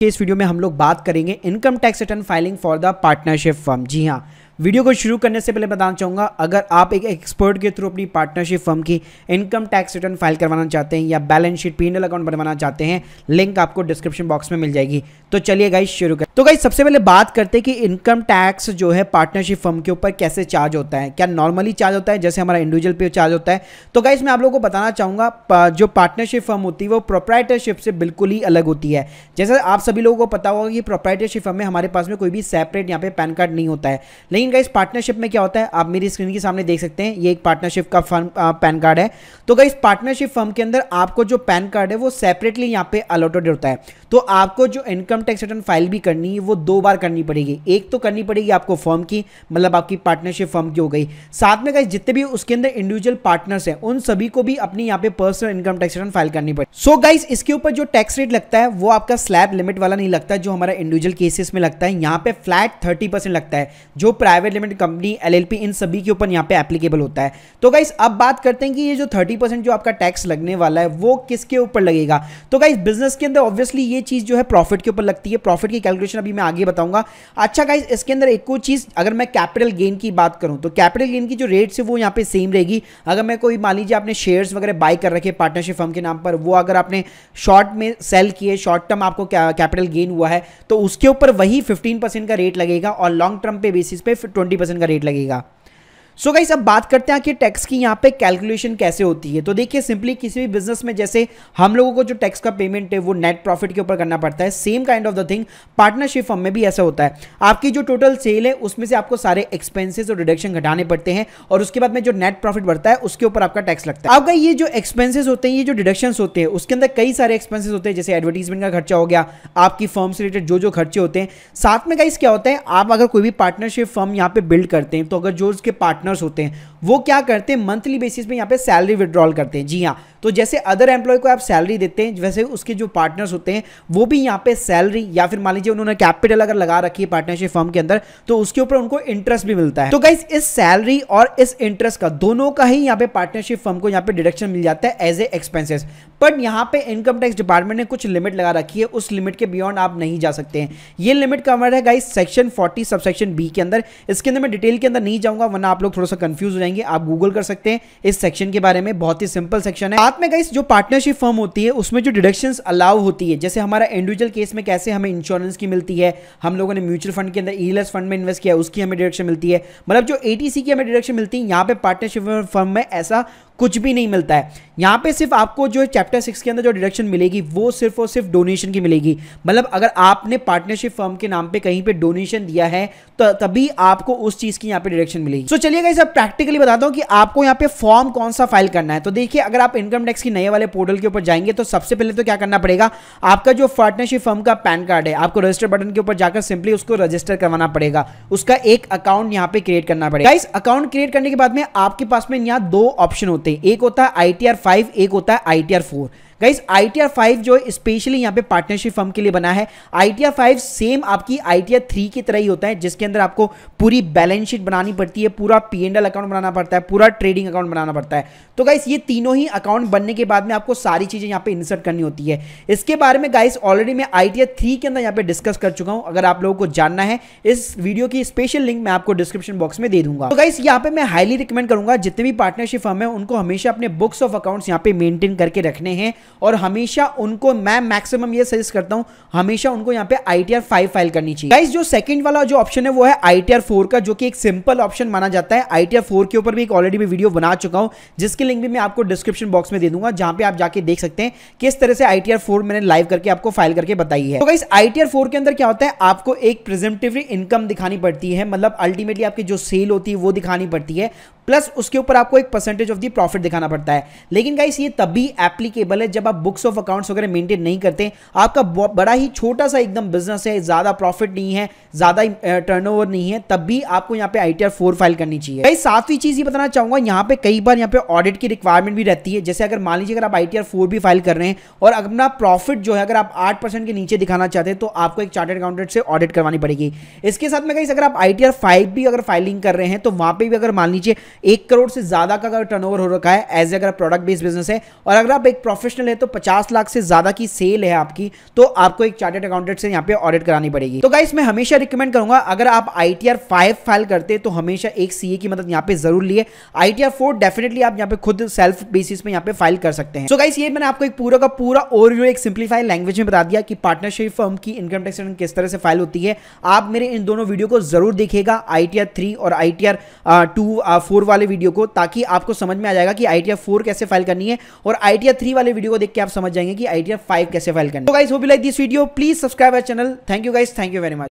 कि इस वीडियो में हम लोग बात करेंगे income tax return filing for the partnership firm जी हाँ वीडियो को शुरू करने से पहले बताना चाहूँगा अगर आप एक एक्सपर्ट के थ्रू अपनी पार्टनरशिप फर्म की इनकम टैक्स रिटर्न फाइल करवाना चाहते हैं या बैलेंस शीट पी अकाउंट बनवाना चाहते हैं लिंक आपको डिस्क्रिप्शन बॉक्स में मिल जाएगी तो चलिए गाइस शुरू कर तो गाई सबसे पहले बात करते हैं कि इनकम टैक्स जो है पार्टनरशिप फर्म के ऊपर कैसे चार्ज होता है क्या नॉर्मली चार्ज होता है जैसे हमारा इंडिविजुअल पे चार्ज होता है तो गाइज मैं आप लोगों को बताना चाहूंगा जो पार्टनरशिप फर्म होती है वो प्रोप्राइटरशिप से बिल्कुल ही अलग होती है जैसे आप सभी लोगों को पता होगा कि प्रोप्राइटरशिप फर्म में हमारे पास में कोई भी सेपरेट यहाँ पे पैन कार्ड नहीं होता है लेकिन गाइज पार्टनरशिप में क्या होता है आप मेरी स्क्रीन के सामने देख सकते हैं ये एक पार्टनरशिप का फर्म पैन कार्ड है तो गाइज पार्टनरशिप फर्म के अंदर आपको जो पैन कार्ड है वो सेपरेटली यहाँ पे अलॉटेड होता है तो आपको जो इनकम टैक्स रिटर्न फाइल भी करनी करनी है वो दो बार करनी पड़ेगी एक तो करनी पड़ेगी आपको फर्म की मतलब आपकी पार्टनरशिप फर्म की हो गई साथ में गाइस जितने भी उसके अंदर इंडिविजुअल पार्टनर्स हैं उन सभी को भी अपनी यहाँ पे personal income tax return file करनी पड़ेगी सो so गाइस इसके ऊपर जो टैक्स रेट लगता है वो आपका स्लैब लिमिट वाला नहीं लगता जो हमारा इंडिविजुअल केसेस में लगता है यहाँ पे फ्लैट थर्टी लगता है जो प्राइवेट लिमिटेड कंपनी एल इन सभी के ऊपर यहाँ पे एप्लीकेबल होता है तो गाइस अब बात करते हैं कि ये जो थर्टी जो आपका टैक्स लगने वाला है वो किसके ऊपर लगेगा तो गाइस बिजनेस के अंदर ऑब्वियसली ये चीज जो है प्रॉफिट के ऊपर लगती है प्रॉफिट की कैलकुलेशन क्वेश्चन अभी मैं आगे बताऊंगा अच्छा गाइज इसके अंदर एक और चीज़ अगर मैं कैपिटल गेन की बात करूं तो कैपिटल गेन की जो रेट है वो यहाँ पे सेम रहेगी अगर मैं कोई मान लीजिए आपने शेयर्स वगैरह बाय कर रखे पार्टनरशिप फर्म के नाम पर वो अगर आपने शॉर्ट में सेल किए शॉर्ट टर्म आपको कैपिटल गेन हुआ है तो उसके ऊपर वही फिफ्टीन का रेट लगेगा और लॉन्ग टर्म पे बेसिस पे ट्वेंटी का रेट लगेगा सो गाइस अब बात करते हैं कि टैक्स की यहाँ पे कैलकुलेशन कैसे होती है तो देखिए सिंपली किसी भी बिजनेस में जैसे हम लोगों को जो टैक्स का पेमेंट है वो नेट प्रॉफिट के ऊपर करना पड़ता है same kind of the thing partnership form में भी ऐसा होता है आपकी जो टोटल सेल है उसमें से आपको सारे एक्सपेंसिस और डिडक्शन घटाने पड़ते हैं और उसके बाद में जो नेट प्रॉफिट बढ़ता है उसके ऊपर आपका टैक्स लगता है आपका ये जो एक्सपेंसिस होते हैं ये जो डिडक्शन होते हैं उसके अंदर कई सारे एक्सपेंसिस होते हैं जैसे एडवर्टीजमेंट का खर्चा हो गया आपकी फर्म से रिलेटेड जो जो खर्चे होते हैं साथ में गाइस क्या होता है आप अगर कोई भी पार्टनरशिप फर्म यहाँ पे बिल्ड करते हैं तो अगर जो उसके पार्टनर पार्टनर्स होते हैं वो क्या करते हैं मंथली बेसिस पे यहाँ पे सैलरी विड्रॉल करते हैं जी हाँ तो जैसे अदर एम्प्लॉय को आप सैलरी देते हैं वैसे उसके जो पार्टनर्स होते हैं वो भी यहाँ पे सैलरी या फिर मान लीजिए उन्होंने कैपिटल अगर लगा रखी है पार्टनरशिप फॉर्म के अंदर तो उसके ऊपर उनको इंटरेस्ट भी मिलता है तो गाइज इस सैलरी और इस इंटरेस्ट का दोनों का ही यहाँ पे पार्टनरशिप फॉर्म को यहाँ पे डिडक्शन मिल जाता है एज ए एक्सपेंसिस बट यहाँ पे इनकम टैक्स डिपार्टमेंट ने कुछ लिमिट लगा रखी है उस लिमिट के बियॉन्ड आप नहीं जा सकते हैं ये लिमिट कवर है guys section 40 sub section B के अंदर इसके अंदर मैं डिटेल के अंदर नहीं जाऊंगा वरना आप लोग थोड़ा सा कंफ्यूज हो जाएंगे आप गूगल कर सकते हैं इस सेक्शन के बारे में बहुत ही सिंपल सेक्शन है साथ में गाइस जो पार्टनरशिप फर्म होती है उसमें जो डिडक्शन अलाउ होती है जैसे हमारा इंडिविजुअल केस में कैसे हमें इंश्योरेंस की मिलती है हम लोगों ने म्यूचुअल फंड के अंदर ईलस e फंड में इन्वेस्ट किया उसकी हमें डिडक्शन मिलती है मतलब जो एटीसी की हमें डिडक्शन मिलती है यहाँ पे पार्टनरशिप फर्म में ऐसा कुछ भी नहीं मिलता है यहाँ पे सिर्फ आपको जो है चैप्टर सिक्स के अंदर जो डिडक्शन मिलेगी वो सिर्फ और सिर्फ डोनेशन की मिलेगी मतलब अगर आपने पार्टनरशिप फर्म के नाम पे कहीं पे डोनेशन दिया है तो तभी आपको उस चीज़ की यहाँ पे डिडक्शन मिलेगी तो चलिए गाइस अब प्रैक्टिकली बताता हूँ कि आपको यहाँ पे फॉर्म कौन सा फाइल करना है तो देखिए अगर आप इनकम टैक्स की नए वाले पोर्टल के ऊपर जाएंगे तो सबसे पहले तो क्या करना पड़ेगा आपका जो पार्टनरशिप फर्म का पैन कार्ड है आपको रजिस्टर बटन के ऊपर जाकर सिंपली उसको रजिस्टर करवाना पड़ेगा उसका एक अकाउंट यहाँ पे क्रिएट करना पड़ेगा इस अकाउंट क्रिएट करने के बाद में आपके पास में यहाँ दो ऑप्शन होते होते हैं एक होता है आई टी आर फाइव एक होता है I T R four guys I T R five जो स्पेशली यहाँ पे पार्टनरशिप फर्म के लिए बना है I T R five same आपकी आई टी आर थ्री की तरह ही होता है जिसके अंदर आपको पूरी बैलेंस शीट बनानी पड़ती है पूरा पी एंड एल अकाउंट बनाना पड़ता है पूरा ट्रेडिंग अकाउंट बनाना पड़ता है तो गाइस ये तीनों ही अकाउंट बनने के बाद में आपको सारी चीज़ें यहाँ पे इंसर्ट करनी होती है इसके बारे में गाइस ऑलरेडी मैं आई टी आर थ्री के अंदर यहाँ पे डिस्कस कर चुका हूँ अगर आप लोगों को जानना है इस वीडियो की स्पेशल लिंक मैं आपको डिस्क्रिप्शन बॉक्स में दे दूंगा तो गाइस यहाँ पे मैं हाईली रिकमेंड करूंगा जितने भी पार्टनरशिप फर्म है उनको हमेशा अपने बुक्स ऑफ अकाउंट्स यहाँ पे मेंटेन करके रखने हैं और हमेशा उनको मैं मैक्सिमम ये सजेस्ट करता हूँ हमेशा उनको यहाँ पे आई टी फाइव फाइल करनी चाहिए गाइस जो सेकंड वाला जो ऑप्शन है वो है आई टी फोर का जो कि एक सिंपल ऑप्शन माना जाता है आई टी फोर के ऊपर भी एक ऑलरेडी मैं वीडियो बना चुका हूँ जिसकी लिंक भी मैं आपको डिस्क्रिप्शन बॉक्स में दे दूंगा जहाँ पे आप जाके देख सकते हैं किस तरह से आई टी मैंने लाइव करके आपको फाइल करके बताई है तो गाइस आई टी के अंदर क्या होता है आपको एक प्रेजेंटिवली इनकम दिखानी पड़ती है मतलब अल्टीमेटली आपकी जो सेल होती है वो दिखानी पड़ती है प्लस उसके ऊपर आपको एक परसेंटेज ऑफ दी प्रॉफिट दिखाना पड़ता है लेकिन गाइस ये तभी एप्लीकेबल है जब आप बुक्स ऑफ अकाउंट्स वगैरह मेंटेन नहीं करते आपका बड़ा ही छोटा सा एकदम बिजनेस है ज़्यादा प्रॉफिट नहीं है ज़्यादा टर्नओवर नहीं है तब भी आपको यहाँ पे आई टी फाइल करनी चाहिए गाइस सातवीं चीज़ ये बताना चाहूंगा यहाँ पे कई बार यहाँ पे ऑडिट की रिक्वायरमेंट भी रहती है जैसे अगर मान लीजिए अगर आप आई टी भी फाइल कर रहे हैं और अपना प्रॉफिट जो है अगर आप आठ के नीचे दिखाना चाहते हैं तो आपको एक चार्टेड अकाउंटेंट से ऑडिट करवानी पड़ेगी इसके साथ में गाइस अगर आप आई टी भी अगर फाइलिंग कर रहे हैं तो वहां पर भी अगर मान लीजिए एक करोड़ से ज़्यादा का अगर टर्नओवर हो रखा है एज अगर प्रोडक्ट बेस्ड बिजनेस है और अगर आप एक प्रोफेशनल है तो पचास लाख से ज़्यादा की सेल है आपकी तो आपको एक चार्टेड अकाउंटेंट से यहाँ पे ऑडिट करानी पड़ेगी तो गाइस मैं हमेशा रिकमेंड करूंगा अगर आप I T R five file करते तो हमेशा एक सीए की मदद यहाँ पे जरूर लिए I T R four definitely आप यहाँ पे खुद सेल्फ बेसिस में यहाँ पे फाइल कर सकते हैं सो so गाइस ये मैंने आपको एक पूरा का पूरा ओवरव्यू एक सिंप्लीफाइड लैंग्वेज में बता दिया कि पार्टनरशिप फर्म की इनकम टैक्स रिटर्न किस तरह से फाइल होती है आप मेरे इन दोनों वीडियो को जरूर देखिएगा आई टी आर थ्री और I T R two four वाले वीडियो को ताकि आपको समझ में आ जाएगा कि आई टी फोर कैसे फाइल करनी है और आई टी थ्री वाले वीडियो को देख के आप समझ जाएंगे कि आई टी कैसे फाइल करनी है तो गाइस भी like this video please subscribe our channel thank you guys thank you very much